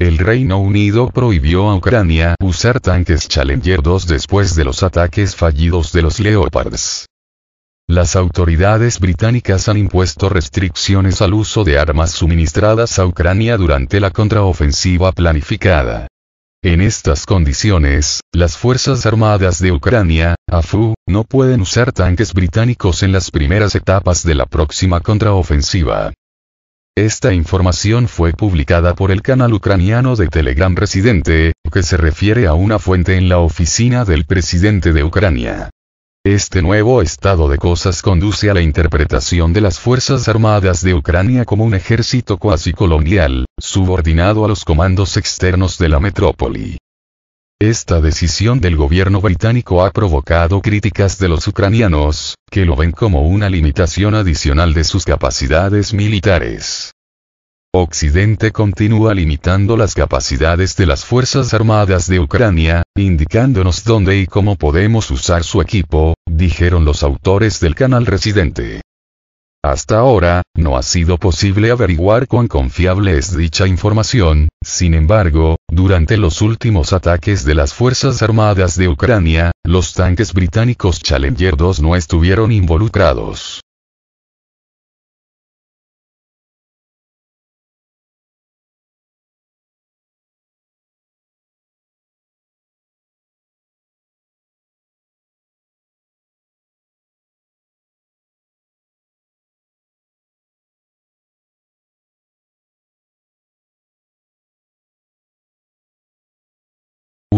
El Reino Unido prohibió a Ucrania usar tanques Challenger 2 después de los ataques fallidos de los Leopards. Las autoridades británicas han impuesto restricciones al uso de armas suministradas a Ucrania durante la contraofensiva planificada. En estas condiciones, las Fuerzas Armadas de Ucrania, AFU, no pueden usar tanques británicos en las primeras etapas de la próxima contraofensiva. Esta información fue publicada por el canal ucraniano de Telegram Residente, que se refiere a una fuente en la oficina del presidente de Ucrania. Este nuevo estado de cosas conduce a la interpretación de las Fuerzas Armadas de Ucrania como un ejército cuasi colonial, subordinado a los comandos externos de la metrópoli. Esta decisión del gobierno británico ha provocado críticas de los ucranianos, que lo ven como una limitación adicional de sus capacidades militares. Occidente continúa limitando las capacidades de las Fuerzas Armadas de Ucrania, indicándonos dónde y cómo podemos usar su equipo, dijeron los autores del canal residente. Hasta ahora, no ha sido posible averiguar cuán confiable es dicha información, sin embargo, durante los últimos ataques de las Fuerzas Armadas de Ucrania, los tanques británicos Challenger 2 no estuvieron involucrados.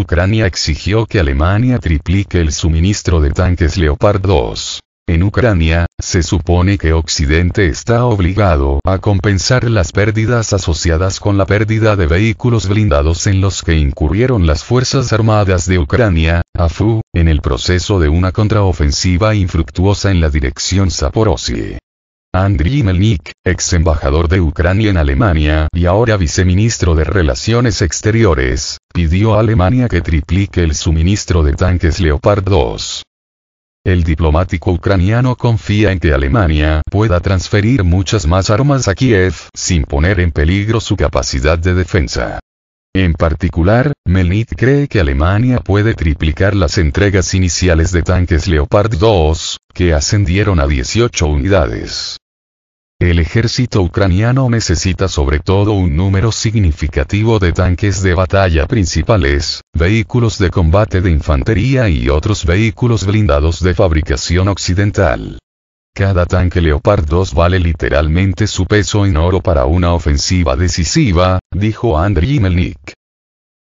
Ucrania exigió que Alemania triplique el suministro de tanques Leopard 2. En Ucrania, se supone que Occidente está obligado a compensar las pérdidas asociadas con la pérdida de vehículos blindados en los que incurrieron las Fuerzas Armadas de Ucrania, AFU, en el proceso de una contraofensiva infructuosa en la dirección Zaporozhye. Andriy Melnik, ex embajador de Ucrania en Alemania y ahora viceministro de Relaciones Exteriores, pidió a Alemania que triplique el suministro de tanques Leopard 2. El diplomático ucraniano confía en que Alemania pueda transferir muchas más armas a Kiev sin poner en peligro su capacidad de defensa. En particular, Melnik cree que Alemania puede triplicar las entregas iniciales de tanques Leopard 2, que ascendieron a 18 unidades. El ejército ucraniano necesita sobre todo un número significativo de tanques de batalla principales, vehículos de combate de infantería y otros vehículos blindados de fabricación occidental. Cada tanque Leopard 2 vale literalmente su peso en oro para una ofensiva decisiva, dijo Andriy Melnik.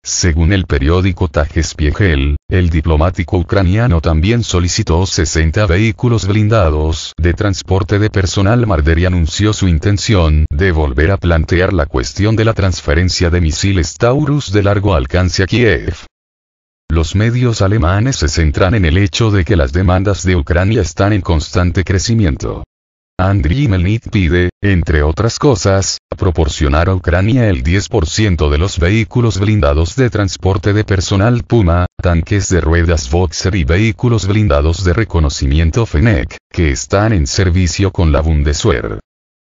Según el periódico Tagespiegel, el diplomático ucraniano también solicitó 60 vehículos blindados de transporte de personal. Marder y anunció su intención de volver a plantear la cuestión de la transferencia de misiles Taurus de largo alcance a Kiev. Los medios alemanes se centran en el hecho de que las demandas de Ucrania están en constante crecimiento. Andriy Melnik pide, entre otras cosas, proporcionar a Ucrania el 10% de los vehículos blindados de transporte de personal Puma, tanques de ruedas Boxer y vehículos blindados de reconocimiento Fenec, que están en servicio con la Bundeswehr.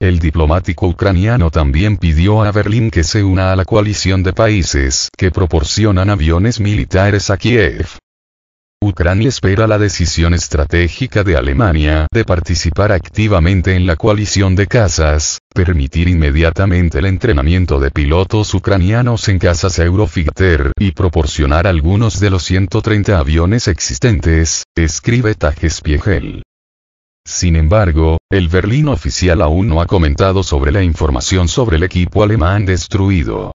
El diplomático ucraniano también pidió a Berlín que se una a la coalición de países que proporcionan aviones militares a Kiev. Ucrania espera la decisión estratégica de Alemania de participar activamente en la coalición de casas, permitir inmediatamente el entrenamiento de pilotos ucranianos en casas Eurofighter y proporcionar algunos de los 130 aviones existentes, escribe Tajes Piegel. Sin embargo, el Berlín oficial aún no ha comentado sobre la información sobre el equipo alemán destruido.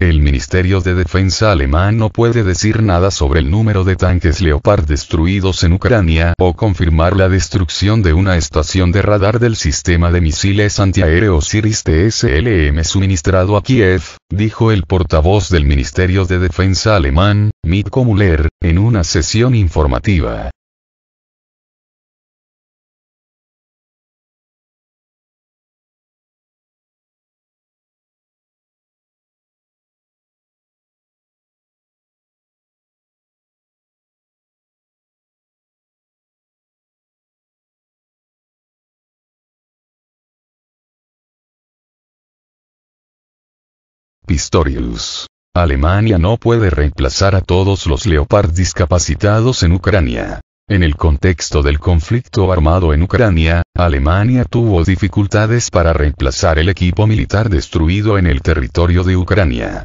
El Ministerio de Defensa alemán no puede decir nada sobre el número de tanques Leopard destruidos en Ucrania o confirmar la destrucción de una estación de radar del sistema de misiles antiaéreos Iris TSLM suministrado a Kiev, dijo el portavoz del Ministerio de Defensa alemán, Mitko Müller, en una sesión informativa. Pistorius. Alemania no puede reemplazar a todos los Leopard discapacitados en Ucrania. En el contexto del conflicto armado en Ucrania, Alemania tuvo dificultades para reemplazar el equipo militar destruido en el territorio de Ucrania.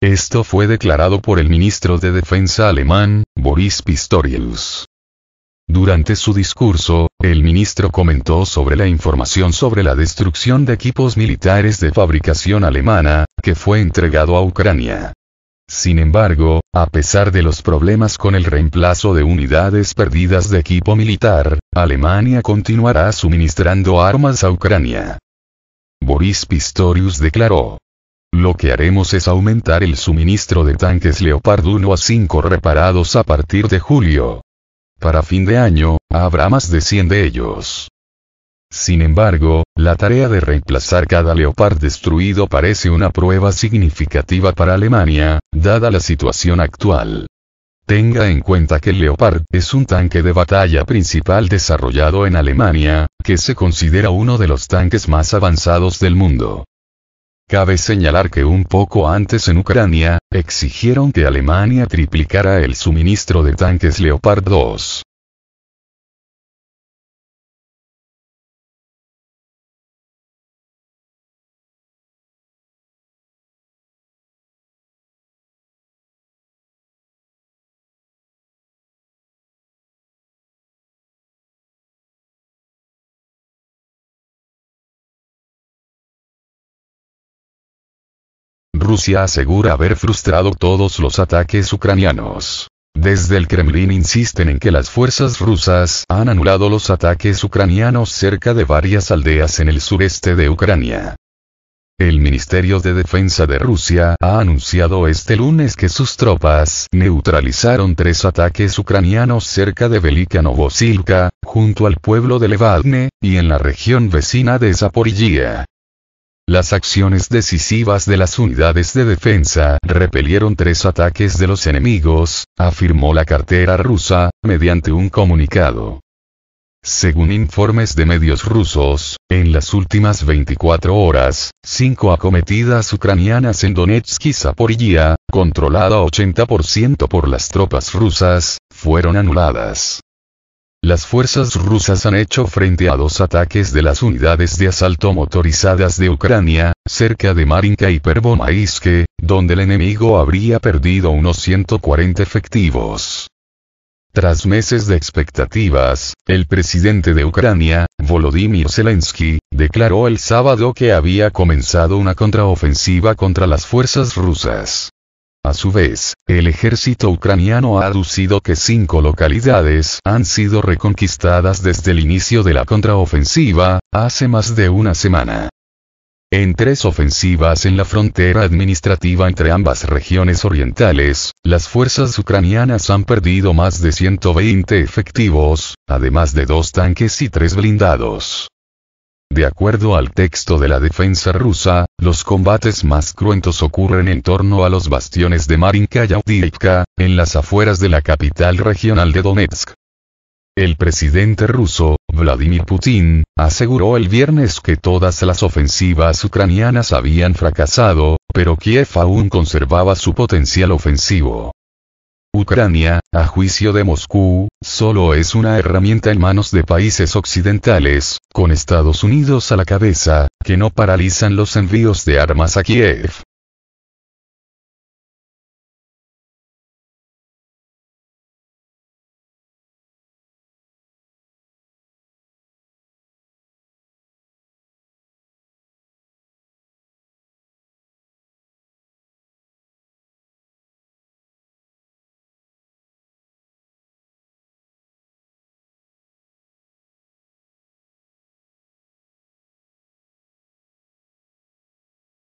Esto fue declarado por el ministro de Defensa alemán, Boris Pistorius. Durante su discurso, el ministro comentó sobre la información sobre la destrucción de equipos militares de fabricación alemana, que fue entregado a Ucrania. Sin embargo, a pesar de los problemas con el reemplazo de unidades perdidas de equipo militar, Alemania continuará suministrando armas a Ucrania. Boris Pistorius declaró. Lo que haremos es aumentar el suministro de tanques Leopard 1 a 5 reparados a partir de julio. Para fin de año, habrá más de 100 de ellos. Sin embargo, la tarea de reemplazar cada Leopard destruido parece una prueba significativa para Alemania, dada la situación actual. Tenga en cuenta que el Leopard es un tanque de batalla principal desarrollado en Alemania, que se considera uno de los tanques más avanzados del mundo. Cabe señalar que un poco antes en Ucrania, exigieron que Alemania triplicara el suministro de tanques Leopard 2. Rusia asegura haber frustrado todos los ataques ucranianos. Desde el Kremlin insisten en que las fuerzas rusas han anulado los ataques ucranianos cerca de varias aldeas en el sureste de Ucrania. El Ministerio de Defensa de Rusia ha anunciado este lunes que sus tropas neutralizaron tres ataques ucranianos cerca de Velika Novosilka, junto al pueblo de Levadne, y en la región vecina de Zaporizhia. Las acciones decisivas de las unidades de defensa repelieron tres ataques de los enemigos, afirmó la cartera rusa, mediante un comunicado. Según informes de medios rusos, en las últimas 24 horas, cinco acometidas ucranianas en Donetsk y Zaporizhia, controlada 80% por las tropas rusas, fueron anuladas. Las fuerzas rusas han hecho frente a dos ataques de las unidades de asalto motorizadas de Ucrania, cerca de Marinka y Pervomaiske, donde el enemigo habría perdido unos 140 efectivos. Tras meses de expectativas, el presidente de Ucrania, Volodymyr Zelensky, declaró el sábado que había comenzado una contraofensiva contra las fuerzas rusas. A su vez, el ejército ucraniano ha aducido que cinco localidades han sido reconquistadas desde el inicio de la contraofensiva, hace más de una semana. En tres ofensivas en la frontera administrativa entre ambas regiones orientales, las fuerzas ucranianas han perdido más de 120 efectivos, además de dos tanques y tres blindados. De acuerdo al texto de la defensa rusa, los combates más cruentos ocurren en torno a los bastiones de Marinka y Auditka, en las afueras de la capital regional de Donetsk. El presidente ruso, Vladimir Putin, aseguró el viernes que todas las ofensivas ucranianas habían fracasado, pero Kiev aún conservaba su potencial ofensivo. Ucrania, a juicio de Moscú, solo es una herramienta en manos de países occidentales, con Estados Unidos a la cabeza, que no paralizan los envíos de armas a Kiev.